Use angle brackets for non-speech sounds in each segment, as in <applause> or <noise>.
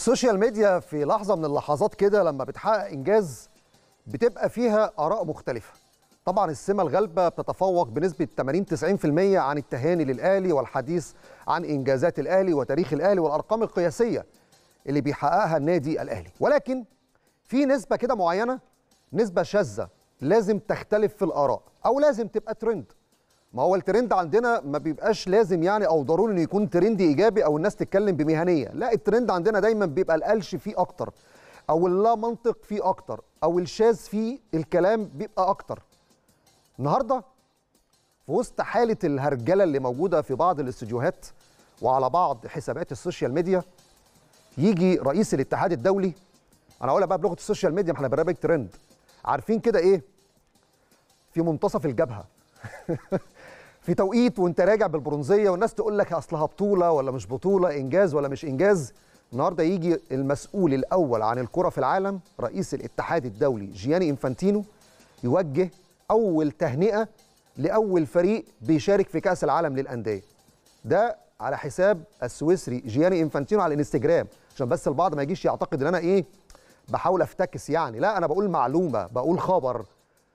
السوشيال ميديا في لحظه من اللحظات كده لما بتحقق انجاز بتبقى فيها اراء مختلفه طبعا السمه الغالبه بتتفوق بنسبه 80 90% عن التهاني للاهلي والحديث عن انجازات الاهلي وتاريخ الاهلي والارقام القياسيه اللي بيحققها النادي الاهلي ولكن في نسبه كده معينه نسبه شاذه لازم تختلف في الاراء او لازم تبقى ترند ما هو الترند عندنا ما بيبقاش لازم يعني او ضروري انه يكون ترند ايجابي او الناس تتكلم بمهنيه لا الترند عندنا دايما بيبقى القلش فيه اكتر او اللا منطق فيه اكتر او الشاذ فيه الكلام بيبقى اكتر النهارده في وسط حاله الهرجله اللي موجوده في بعض الاستديوهات وعلى بعض حسابات السوشيال ميديا يجي رئيس الاتحاد الدولي انا اقولها بقى بلغه السوشيال ميديا ما احنا برنامج ترند عارفين كده ايه في منتصف الجبهه <laughs> في توقيت وانت راجع بالبرونزيه والناس تقول لك اصلها بطوله ولا مش بطوله انجاز ولا مش انجاز النهارده يجي المسؤول الاول عن الكره في العالم رئيس الاتحاد الدولي جياني انفانتينو يوجه اول تهنئه لاول فريق بيشارك في كاس العالم للانديه ده على حساب السويسري جياني انفانتينو على الانستجرام عشان بس البعض ما يجيش يعتقد ان انا ايه بحاول افتكس يعني لا انا بقول معلومه بقول خبر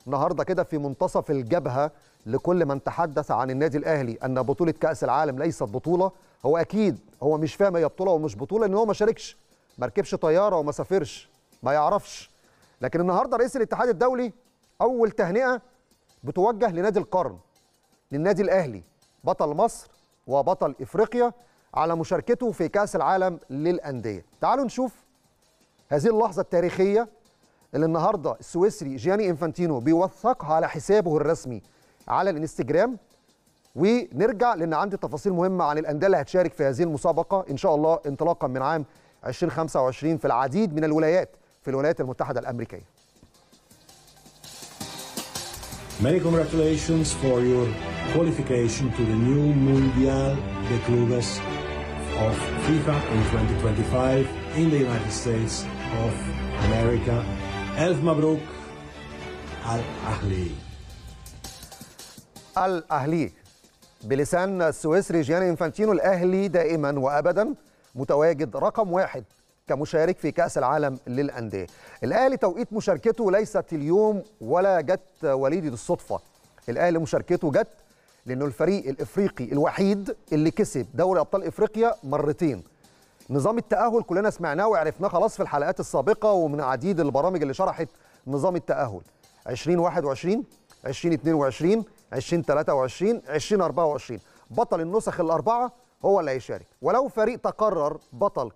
النهارده كده في منتصف الجبهه لكل من تحدث عن النادي الاهلي ان بطوله كاس العالم ليست بطوله هو اكيد هو مش فاهم هي بطوله ومش بطوله ان هو ما شاركش ما ركبش طياره وما سافرش ما يعرفش لكن النهارده رئيس الاتحاد الدولي اول تهنئه بتوجه لنادي القرن للنادي الاهلي بطل مصر وبطل افريقيا على مشاركته في كاس العالم للانديه تعالوا نشوف هذه اللحظه التاريخيه اللي النهارده السويسري جياني انفانتينو بيوثقها على حسابه الرسمي على الانستجرام ونرجع لان عندي تفاصيل مهمه عن الانديه اللي هتشارك في هذه المسابقه ان شاء الله انطلاقا من عام 2025 في العديد من الولايات في الولايات المتحده الامريكيه. Many congratulations for your qualification to the new Mundial de Clubes of FIFA in 2025 in the United States of America ألف مبروك على الأهلي الأهلي بلسان السويسري جياني انفانتينو الأهلي دائما وأبدا متواجد رقم واحد كمشارك في كأس العالم للأندية الأهلي توقيت مشاركته ليست اليوم ولا جت وليدي بالصدفة الأهلي مشاركته جت لأنه الفريق الإفريقي الوحيد اللي كسب دوري أبطال إفريقيا مرتين نظام التأهل كلنا سمعناه وعرفناه خلاص في الحلقات السابقة ومن عديد البرامج اللي شرحت نظام التأهل 2021 2022 2023 2024 بطل النسخ الأربعة هو اللي هيشارك ولو فريق تقرر بطل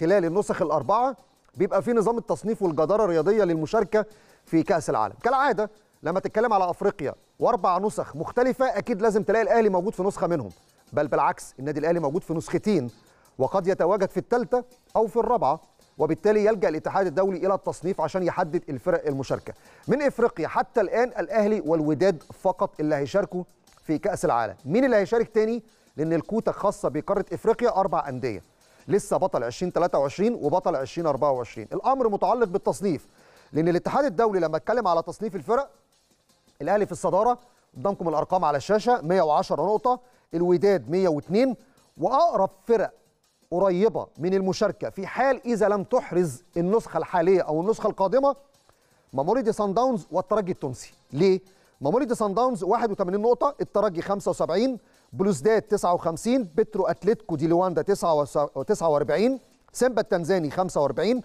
خلال النسخ الأربعة بيبقى في نظام التصنيف والجدارة الرياضية للمشاركة في كأس العالم كالعادة لما تتكلم على أفريقيا وأربع نسخ مختلفة أكيد لازم تلاقي الأهلي موجود في نسخة منهم بل بالعكس النادي الأهلي موجود في نسختين وقد يتواجد في الثالثة أو في الرابعة وبالتالي يلجأ الاتحاد الدولي إلى التصنيف عشان يحدد الفرق المشاركة من إفريقيا حتى الآن الأهلي والوداد فقط اللي هيشاركوا في كأس العالم مين اللي هيشارك تاني لأن الكوتا خاصة بقارة إفريقيا أربع أندية لسه بطل 2023 وبطل 2024 الأمر متعلق بالتصنيف لأن الاتحاد الدولي لما اتكلم على تصنيف الفرق الأهلي في الصدارة قدامكم الأرقام على الشاشة 110 نقطة الوداد 102 وأقرب فرق قريبة من المشاركة في حال إذا لم تحرز النسخة الحالية أو النسخة القادمة ماموريدي سان داونز والترجي التونسي ليه؟ ماموريدي سان داونز 81 نقطة الترجي 75 بلوزداد 59 بترو أتلتيكو دي لواندا 49 سيمبا التنزاني 45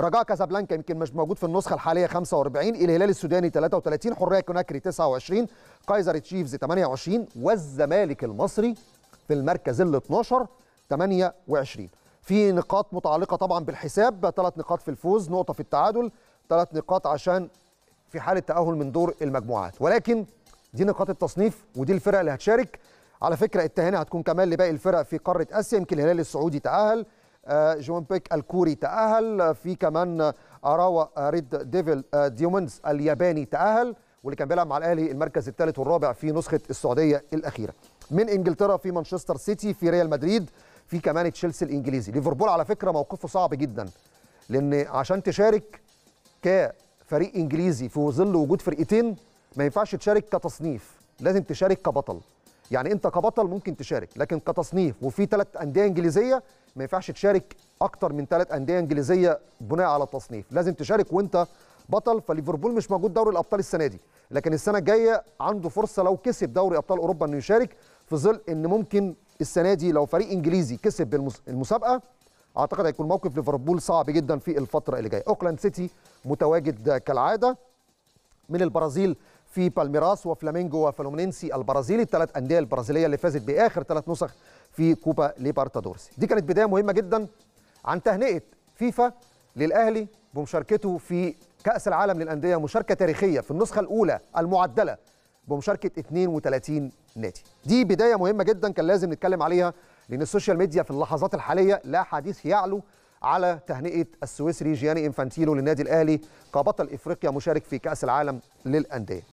رجاء كازابلانكا يمكن مش موجود في النسخه الحاليه 45 الهلال السوداني 33 حريه كوناكري 29 كايزر تشيفز 28 والزمالك المصري في المركز ال 12 28 في نقاط متعلقه طبعا بالحساب ثلاث نقاط في الفوز نقطه في التعادل ثلاث نقاط عشان في حاله تاهل من دور المجموعات ولكن دي نقاط التصنيف ودي الفرق اللي هتشارك على فكره التهاني هتكون كمان لباقي الفرق في قاره اسيا يمكن الهلال السعودي تاهل آه، جون بيك الكوري تاهل في كمان اراوا ريد ديفل آه، ديومنز الياباني تاهل واللي كان بيلعب مع الاهلي المركز الثالث والرابع في نسخه السعوديه الاخيره من انجلترا في مانشستر سيتي في ريال مدريد في كمان تشيلسي الانجليزي ليفربول على فكره موقفه صعب جدا لان عشان تشارك كفريق انجليزي في ظل وجود فرقتين ما ينفعش تشارك كتصنيف لازم تشارك كبطل يعني انت كبطل ممكن تشارك لكن كتصنيف وفي ثلاث انديه انجليزيه ما ينفعش تشارك اكتر من ثلاث انديه انجليزيه بناء على التصنيف لازم تشارك وانت بطل فليفربول مش موجود دوري الابطال السنه دي لكن السنه الجايه عنده فرصه لو كسب دوري ابطال اوروبا انه يشارك في ظل ان ممكن السنه دي لو فريق انجليزي كسب المسابقه اعتقد هيكون موقف ليفربول صعب جدا في الفتره اللي جايه اوكلاند سيتي متواجد كالعاده من البرازيل في بالميراس وفلامينجو وفلومينسي البرازيلي الثلاث انديه البرازيليه اللي فازت باخر ثلاث نسخ في كوبا ليبرتادورس دي كانت بدايه مهمه جدا عن تهنئه فيفا للاهلي بمشاركته في كاس العالم للانديه مشاركه تاريخيه في النسخه الاولى المعدله بمشاركه 32 نادي. دي بدايه مهمه جدا كان لازم نتكلم عليها لان السوشيال ميديا في اللحظات الحاليه لا حديث يعلو على تهنئه السويسري جياني انفانتينو للنادي الاهلي كبطل افريقيا مشارك في كاس العالم للانديه.